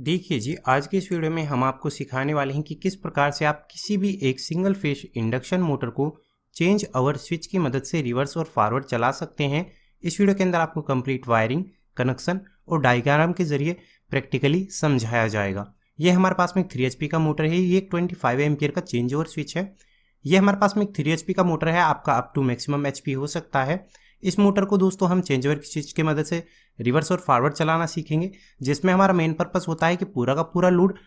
देखिए जी आज के इस वीडियो में हम आपको सिखाने वाले हैं कि किस प्रकार से आप किसी भी एक सिंगल फेस इंडक्शन मोटर को चेंज ओवर स्विच की मदद से रिवर्स और फॉरवर्ड चला सकते हैं इस वीडियो के अंदर आपको कंप्लीट वायरिंग कनेक्शन और डायग्राम के जरिए प्रैक्टिकली समझाया जाएगा ये हमारे पास में एक थ्री एच का मोटर है ये एक ट्वेंटी फाइव का चेंज ओवर स्विच है ये हमारे पास में एक थ्री एच का मोटर है आपका अप टू मैक्सिमम एच हो सकता है इस मोटर को दोस्तों हम चेंजवर की स्विच की मदद से रिवर्स और फॉरवर्ड चलाना सीखेंगे जिसमें हमारा मेन पर्पज़ होता है कि पूरा का पूरा लूड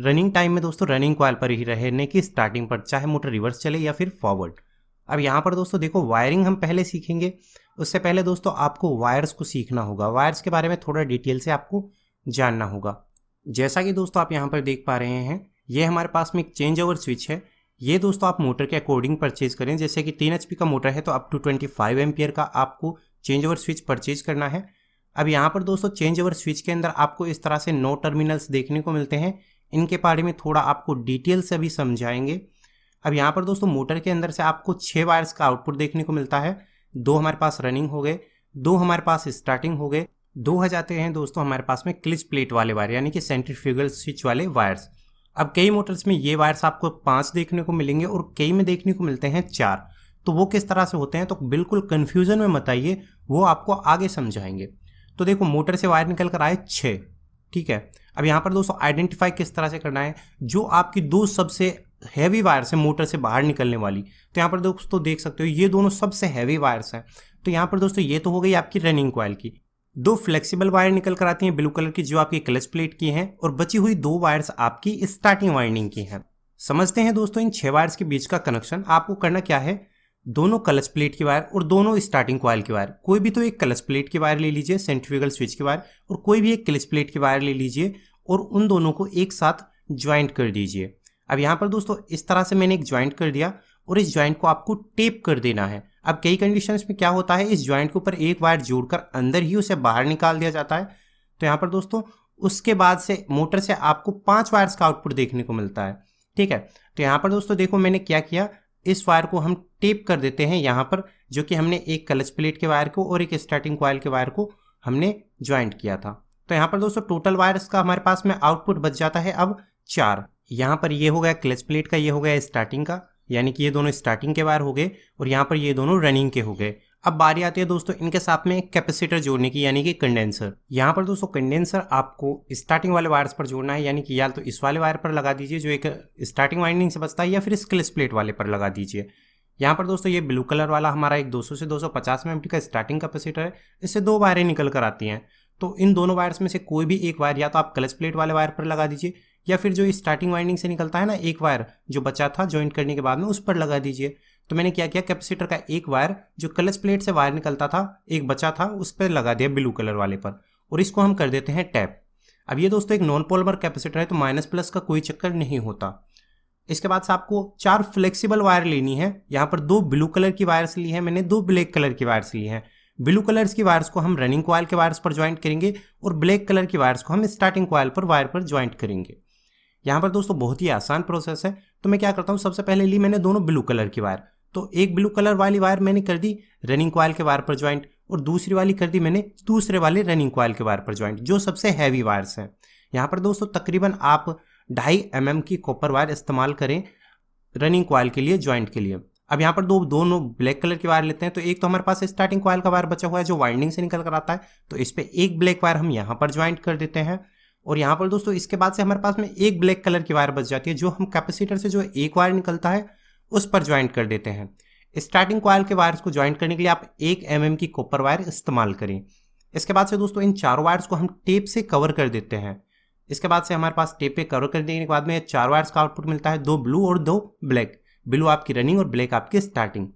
रनिंग टाइम में दोस्तों रनिंग कॉयल पर ही रहने की स्टार्टिंग पर चाहे मोटर रिवर्स चले या फिर फॉरवर्ड अब यहाँ पर दोस्तों देखो वायरिंग हम पहले सीखेंगे उससे पहले दोस्तों आपको वायर्स को सीखना होगा वायर्स के बारे में थोड़ा डिटेल से आपको जानना होगा जैसा कि दोस्तों आप यहाँ पर देख पा रहे हैं ये हमारे पास में एक चेंज ओवर स्विच है ये दोस्तों आप मोटर के अकॉर्डिंग परचेज करें जैसे कि तीन एच का मोटर है तो अप टू ट्वेंटी फाइव का आपको चेंज ओवर स्विच परचेज करना है अब यहाँ पर दोस्तों चेंज ओवर स्विच के अंदर आपको इस तरह से नौ टर्मिनल्स देखने को मिलते हैं इनके बारे में थोड़ा आपको डिटेल से भी समझाएंगे अब यहाँ पर दोस्तों मोटर के अंदर से आपको छः वायर्स का आउटपुट देखने को मिलता है दो हमारे पास रनिंग हो गए दो हमारे पास स्टार्टिंग हो गए दो आ जाते हैं दोस्तों हमारे पास में क्लिच प्लेट वाले वायर यानी कि सेंट्रीफ्यूगल स्विच वाले वायर्स अब कई मोटर्स में ये वायर्स आपको पाँच देखने को मिलेंगे और कई में देखने को मिलते हैं चार तो वो किस तरह से होते हैं तो बिल्कुल कन्फ्यूजन में मत आइए वो आपको आगे समझाएंगे तो देखो मोटर से वायर निकल कर आए छः ठीक है अब यहाँ पर दोस्तों आइडेंटिफाई किस तरह से करना है जो आपकी दो सबसे हैवी वायर्स हैं मोटर से बाहर निकलने वाली तो यहाँ पर दोस्तों देख सकते हो ये दोनों सबसे हैवी वायर्स हैं तो यहाँ पर दोस्तों ये तो हो गई आपकी रनिंग कॉयल की दो फ्लेक्सिबल वायर निकल कर आती हैं ब्लू कलर की जो आपकी क्लच प्लेट की हैं और बची हुई दो वायर्स आपकी स्टार्टिंग वाइंडिंग की हैं समझते हैं दोस्तों इन छह वायर्स के बीच का कनेक्शन आपको करना क्या है दोनों क्लच प्लेट की वायर और दोनों स्टार्टिंग कॉयल की वायर कोई भी तो एक क्लच प्लेट की वायर ले लीजिए सेंट्रिफिकल स्विच की वायर और कोई भी एक क्लच प्लेट की वायर ले लीजिए और उन दोनों को एक साथ ज्वाइंट कर दीजिए अब यहाँ पर दोस्तों इस तरह से मैंने एक ज्वाइंट कर दिया और इस ज्वाइंट को आपको टेप कर देना है अब कई कंडीशंस में क्या होता है इस ज्वाइंट के ऊपर एक वायर जोड़कर अंदर ही उसे बाहर निकाल दिया जाता है तो यहाँ पर दोस्तों उसके बाद से मोटर से आपको पांच वायर्स का आउटपुट देखने को मिलता है ठीक है तो यहाँ पर दोस्तों देखो मैंने क्या किया इस वायर को हम टेप कर देते हैं यहाँ पर जो कि हमने एक क्लच प्लेट के वायर को और एक स्टार्टिंग कॉयल के वायर को हमने ज्वाइंट किया था तो यहाँ पर दोस्तों टोटल वायर्स का हमारे पास में आउटपुट बच जाता है अब चार यहाँ पर ये हो गया क्लच प्लेट का ये हो गया स्टार्टिंग का यानी कि ये दोनों स्टार्टिंग के वायर हो गए और यहाँ पर ये दोनों रनिंग के हो गए अब बारी आती है दोस्तों इनके साथ में एक कैपेसिटर जोड़ने की यानी कि कंडेंसर यहाँ पर दोस्तों कंडेंसर आपको स्टार्टिंग वाले वायर्स पर जोड़ना है यानी कि या तो इस वाले वायर पर लगा दीजिए जो एक स्टार्टिंग वाइंडिंग से बचता है या फिर स्किल प्लेट वाले पर लगा दीजिए यहाँ पर दोस्तों ये ब्लू कलर वाला हमारा एक 200 से 250 सौ का स्टार्टिंग कैपेसिटर है इससे दो वायरें निकल कर आती हैं तो इन दोनों वायर्स में से कोई भी एक वायर या तो आप क्लच प्लेट वाले वायर पर लगा दीजिए या फिर जो स्टार्टिंग वाइंडिंग से निकलता है ना एक वायर जो बचा था ज्वाइंट करने के बाद में उस पर लगा दीजिए तो मैंने क्या किया कैपेसिटर का एक वायर जो कलच प्लेट से वायर निकलता था एक बचा था उस पर लगा दिया ब्लू कलर वाले पर और इसको हम कर देते हैं टैप अब ये दोस्तों एक नॉन पोलमर कैपेसिटर है तो माइनस प्लस का कोई चक्कर नहीं होता इसके बाद से आपको चार फ्लेक्सिबल वायर लेनी है यहाँ पर दो ब्लू कलर की वायर्स ली है मैंने दो ब्लैक कलर की वायर्स ली हैं ब्लू कलर्स की वायर्स को हम रनिंग क्वाइल के वायर्स पर ज्वाइंट करेंगे और ब्लैक कलर की वायर्स को हम स्टार्टिंग क्वाइल पर वायर पर ज्वाइंट करेंगे यहाँ पर दोस्तों बहुत ही आसान प्रोसेस है तो मैं क्या करता हूँ सबसे पहले ली मैंने दोनों ब्लू कलर की वायर तो एक ब्लू कलर वाली वायर मैंने कर दी रनिंग कॉयल के वायर पर ज्वाइंट और दूसरी वाली कर दी मैंने दूसरे वाले रनिंग कॉयल के वायर पर ज्वाइंट जो सबसे हैवी वायर्स हैं यहाँ पर दोस्तों तकरीबन आप ढाई एम mm की कॉपर वायर इस्तेमाल करें रनिंग क्वाइल के लिए ज्वाइंट के लिए अब यहाँ पर दो दोनों ब्लैक कलर की वायर लेते हैं तो एक तो हमारे पास स्टार्टिंग क्वाइल का वायर बचा हुआ है जो वाइंडिंग से निकल कर आता है तो इस पर एक ब्लैक वायर हम यहाँ पर ज्वाइंट कर देते हैं और यहाँ पर दोस्तों इसके बाद से हमारे पास में एक ब्लैक कलर की वायर बच जाती है जो हम कैपेसिटर से जो एक वायर निकलता है उस पर ज्वाइंट कर देते हैं स्टार्टिंग कॉयल के वायर्स को ज्वाइंट करने के लिए आप एक एम mm की कॉपर वायर इस्तेमाल करें इसके बाद से दोस्तों इन चारों वायर्स को हम टेप से कवर कर देते हैं इसके बाद से हमारे पास टेप पे कवर कर देने के बाद में चार वायर्स का आउटपुट मिलता है दो ब्लू और दो ब्लैक ब्लू आपकी रनिंग और ब्लैक आपकी स्टार्टिंग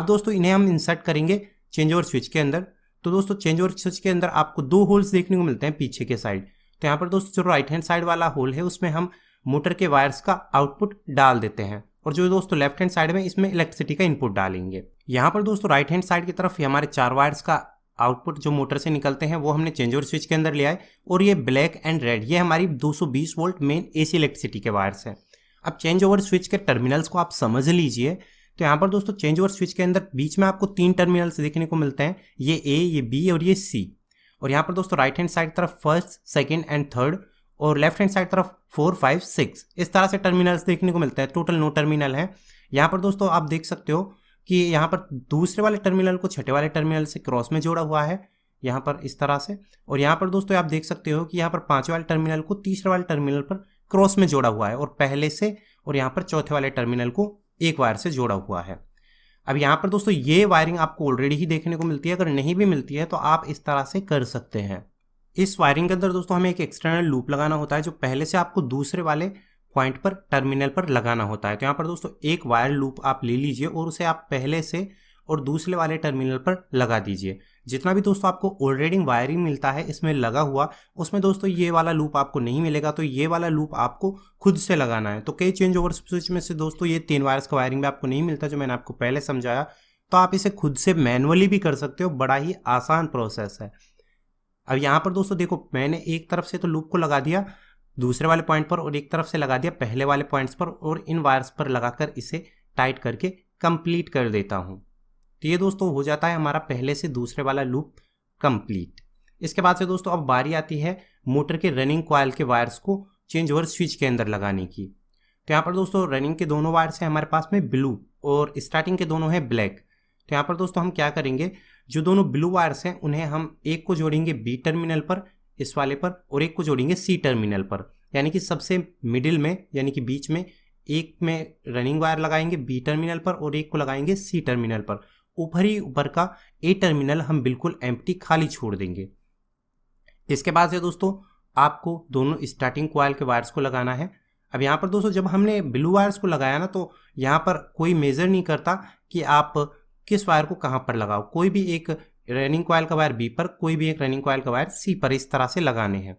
अब दोस्तों इन्हें हम इंसर्ट करेंगे चेंज ओवर स्विच के अंदर तो दोस्तों चेंज ओवर स्विच के अंदर आपको दो होल्स देखने को मिलते हैं पीछे के साइड तो यहाँ पर दोस्तों जो राइट हैंड साइड वाला होल है उसमें हम मोटर के वायर्स का आउटपुट डाल देते हैं और जो दोस्तों लेफ्ट हैंड साइड में इसमें इलेक्ट्रिसिटी का इनपुट डालेंगे यहाँ पर दोस्तों राइट हैंड साइड की तरफ ही हमारे चार वायर्स का आउटपुट जो मोटर से निकलते हैं वो हमने चेंज ओवर स्विच के अंदर लिया है और ये ब्लैक एंड रेड ये हमारी 220 वोल्ट मेन एसी इलेक्ट्रिसिटी के वायर्स हैं अब चेंज ओवर स्विच के टर्मिनल्स को आप समझ लीजिए तो यहाँ पर दोस्तों चेंज ओवर स्विच के अंदर बीच में आपको तीन टर्मिनल्स देखने को मिलते हैं ये ए ये बी और ये सी और यहाँ पर दोस्तों राइट हैंड साइड तरफ फर्स्ट सेकेंड एंड थर्ड और लेफ्ट हैंड साइड तरफ फोर फाइव सिक्स इस तरह से टर्मिनल्स देखने को मिलता है टोटल नो टर्मिनल है यहाँ पर दोस्तों आप देख सकते हो कि यहाँ पर दूसरे वाले टर्मिनल को छठे वाले टर्मिनल से क्रॉस में जोड़ा हुआ है यहाँ पर इस तरह से और यहाँ पर दोस्तों आप देख सकते हो कि यहाँ पर पाँचवें वाले टर्मिनल को तीसरे वाले टर्मिनल पर क्रॉस में जोड़ा हुआ है और पहले से और यहाँ पर चौथे वाले टर्मिनल को एक वायर से जोड़ा हुआ है अब यहाँ पर दोस्तों ये वायरिंग आपको ऑलरेडी ही देखने को मिलती है अगर नहीं भी मिलती है तो आप इस तरह से कर सकते हैं इस वायरिंग के अंदर दोस्तों हमें एक एक्सटर्नल लूप लगाना होता है जो पहले से आपको दूसरे वाले पॉइंट पर टर्मिनल पर लगाना होता है तो यहाँ पर दोस्तों एक वायर लूप आप ले लीजिए और उसे आप पहले से और दूसरे वाले टर्मिनल पर लगा दीजिए जितना भी दोस्तों आपको ऑलरेडी वायरिंग मिलता है इसमें लगा हुआ उसमें दोस्तों ये वाला लूप आपको नहीं मिलेगा तो ये वाला लूप आपको खुद से लगाना है तो कई चेंज ओवर स्विच में से दोस्तों ये तीन वायर्स का वायरिंग भी आपको नहीं मिलता जो मैंने आपको पहले समझाया तो आप इसे खुद से मैनुअली भी कर सकते हो बड़ा ही आसान प्रोसेस है अब यहाँ पर दोस्तों देखो मैंने एक तरफ से तो लूप को लगा दिया दूसरे वाले पॉइंट पर और एक तरफ से लगा दिया पहले वाले पॉइंट्स पर और इन वायर्स पर लगाकर इसे टाइट करके कंप्लीट कर देता हूँ तो ये दोस्तों हो जाता है हमारा पहले से दूसरे वाला लूप कंप्लीट इसके बाद से दोस्तों अब बारी आती है मोटर के रनिंग कॉयल के वायर्स को चेंज ओवर स्विच के अंदर लगाने की तो यहाँ पर दोस्तों रनिंग के दोनों वायर्स हैं हमारे पास में ब्लू और स्टार्टिंग के दोनों हैं ब्लैक तो यहाँ पर दोस्तों हम क्या करेंगे जो दोनों ब्लू वायर्स हैं उन्हें हम एक को जोड़ेंगे बी टर्मिनल पर इस वाले पर और एक को जोड़ेंगे सी टर्मिनल पर यानी कि सबसे मिडिल में यानी कि बीच में एक में रनिंग वायर लगाएंगे बी टर्मिनल पर और एक को लगाएंगे सी टर्मिनल पर ऊपर ही ऊपर का ए टर्मिनल हम बिल्कुल एम्प्टी खाली छोड़ देंगे इसके बाद से दोस्तों आपको दोनों स्टार्टिंग कॉयल के वायर्स को लगाना है अब यहाँ पर दोस्तों जब हमने ब्लू वायर्स को लगाया ना तो यहाँ पर कोई मेज़र नहीं करता कि आप किस वायर को कहाँ पर लगाओ कोई भी एक रनिंग कॉयल का वायर बी पर कोई भी एक रनिंग कॉयल का वायर सी पर इस तरह से लगाने हैं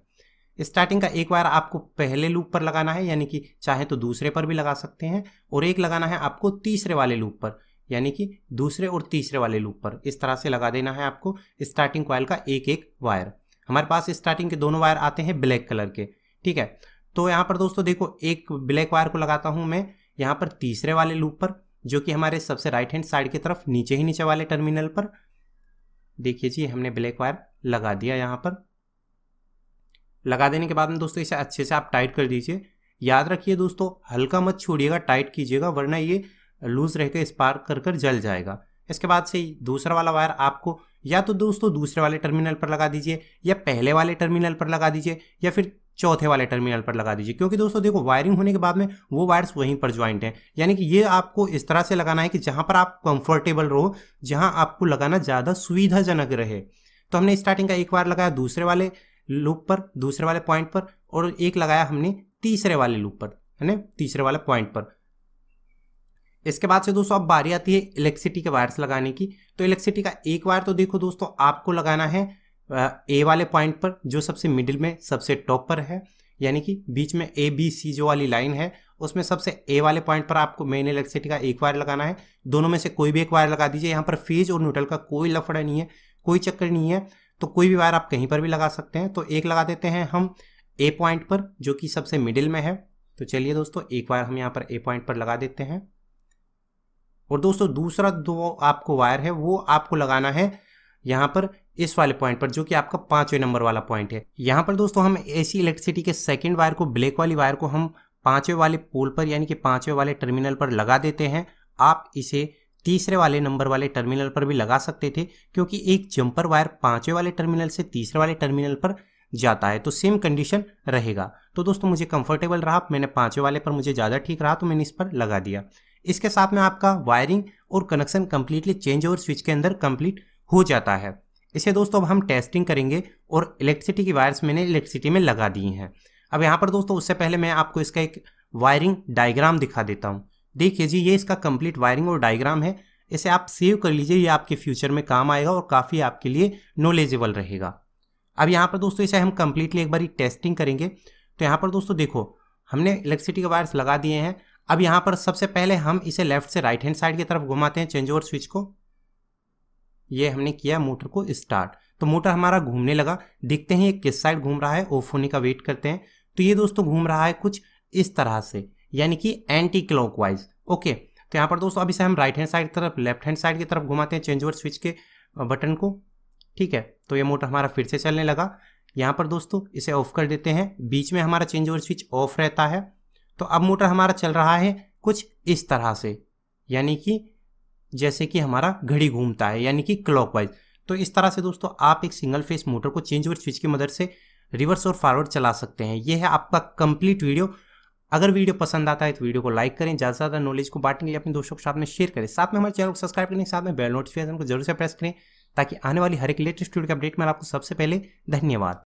स्टार्टिंग का एक वायर आपको पहले लूप पर लगाना है यानी कि चाहे तो दूसरे पर भी लगा सकते हैं और एक लगाना है आपको तीसरे वाले लूप पर यानी कि दूसरे और तीसरे वाले लूप पर इस तरह से लगा देना है आपको स्टार्टिंग कॉयल का एक एक वायर हमारे पास स्टार्टिंग के दोनों वायर आते हैं ब्लैक कलर के ठीक है तो यहाँ पर दोस्तों देखो एक ब्लैक वायर को लगाता हूँ मैं यहाँ पर तीसरे वाले लूप पर जो कि हमारे सबसे राइट हैंड साइड की तरफ नीचे ही नीचे वाले टर्मिनल पर देखिए जी हमने ब्लैक वायर लगा दिया यहाँ पर लगा देने के बाद में दोस्तों इसे अच्छे से आप टाइट कर दीजिए याद रखिए दोस्तों हल्का मत छोड़िएगा टाइट कीजिएगा वरना ये लूज़ रह के स्पार्क कर कर जल जाएगा इसके बाद से दूसरा वाला वायर आपको या तो दोस्तों दूसरे वाले टर्मिनल पर लगा दीजिए या पहले वाले टर्मिनल पर लगा दीजिए या फिर चौथे वाले टर्मिनल पर लगा दीजिए क्योंकि दोस्तों देखो वायरिंग होने के बाद में वो वायर्स वहीं पर ज्वाइंट हैं यानी कि ये आपको इस तरह से लगाना है कि जहाँ पर आप कंफर्टेबल रहो जहाँ आपको लगाना ज़्यादा सुविधाजनक रहे तो हमने स्टार्टिंग का एक वायर लगाया दूसरे वाले लूप पर दूसरे वाले पॉइंट पर और एक लगाया हमने तीसरे वाले लूप पर है ना तीसरे वाले पॉइंट पर इसके बाद से दोस्तों अब बारी आती है इलेक्ट्रिसिटी के वायर्स लगाने की तो इलेक्ट्रिसिटी का एक वायर तो देखो दोस्तों आपको लगाना है ए वाले पॉइंट पर जो सबसे मिडिल में सबसे टॉप पर है यानी कि बीच में ए बी सी जो वाली लाइन है उसमें सबसे ए वाले पॉइंट पर आपको मेन इलेक्ट्रिसिटी का एक वायर लगाना है दोनों में से कोई भी एक वायर लगा दीजिए यहाँ पर फेज और न्यूट्रल का कोई लफड़ा नहीं है कोई चक्कर नहीं है तो कोई भी वायर आप कहीं पर भी लगा सकते हैं तो एक लगा देते हैं हम ए पॉइंट पर जो कि सबसे मिडिल में है तो चलिए दोस्तों एक वायर हम यहाँ पर ए पॉइंट पर लगा देते हैं और दोस्तों दूसरा दो आपको वायर है वो आपको लगाना है यहाँ पर इस वाले पॉइंट पर जो कि आपका पांचवें नंबर वाला पॉइंट है यहाँ पर दोस्तों हम एसी इलेक्ट्रिसिटी के सेकंड वायर को ब्लैक वाली वायर को हम पांचवे वाले पोल पर यानी कि पांचवे वाले टर्मिनल पर लगा देते हैं आप इसे तीसरे वाले नंबर वाले टर्मिनल पर भी लगा सकते थे क्योंकि एक जंपर वायर पांचवे वाले टर्मिनल से तीसरे वाले टर्मिनल पर जाता है तो सेम कंडीशन रहेगा तो दोस्तों मुझे कंफर्टेबल रहा मैंने पांचवें वाले पर मुझे ज़्यादा ठीक रहा तो मैंने इस पर लगा दिया इसके साथ में आपका वायरिंग और connection completely change over switch के अंदर कम्प्लीट हो जाता है इसे दोस्तों अब हम टेस्टिंग करेंगे और इलेक्ट्रिसिटी की वायर्स मैंने इलेक्ट्रिसिटी में लगा दी हैं अब यहाँ पर दोस्तों उससे पहले मैं आपको इसका एक वायरिंग डायग्राम दिखा देता हूँ देखिए जी ये इसका कंप्लीट वायरिंग और डायग्राम है इसे आप सेव कर लीजिए ये आपके फ्यूचर में काम आएगा और काफ़ी आपके लिए नॉलेजेबल रहेगा अब यहाँ पर दोस्तों इसे हम कम्प्लीटली एक बार टेस्टिंग करेंगे तो यहाँ पर दोस्तों देखो हमने इलेक्ट्रिसिटी के वायर्स लगा दिए हैं अब यहाँ पर सबसे पहले हम इसे लेफ्ट से राइट हैंड साइड की तरफ घुमाते हैं चेंज ओवर स्विच को ये हमने किया मोटर को स्टार्ट तो मोटर हमारा घूमने लगा देखते हैं ये किस साइड घूम रहा है ऑफ होने का वेट करते हैं तो ये दोस्तों घूम रहा है कुछ इस तरह से यानी कि एंटी वाइज ओके तो यहाँ पर दोस्तों अभी से हम राइट हैंड साइड की तरफ लेफ्ट हैंड साइड की तरफ घुमाते हैं चेंज ओवर स्विच के बटन को ठीक है तो ये मोटर हमारा फिर से चलने लगा यहाँ पर दोस्तों इसे ऑफ कर देते हैं बीच में हमारा चेंज ओवर स्विच ऑफ रहता है तो अब मोटर हमारा चल रहा है कुछ इस तरह से यानी कि जैसे कि हमारा घड़ी घूमता है यानी कि क्लॉकवाइज तो इस तरह से दोस्तों आप एक सिंगल फेस मोटर को चेंज ओवर स्विच की मदद से रिवर्स और फॉरवर्ड चला सकते हैं यह है आपका कंप्लीट वीडियो अगर वीडियो पसंद आता है तो वीडियो को लाइक करें ज़्यादा से ज़्यादा नॉलेज को बांटने के लिए अपने दोस्तों के साथ में शेयर करें साथ में हमारे चैनल को सब्सक्राइब करने के साथ में बेल नोटिफिकेशन को जरूर से प्रेस करें ताकि आने वाली हर एक लेटेस्ट वीडियो के अपडेट में आपको सबसे पहले धन्यवाद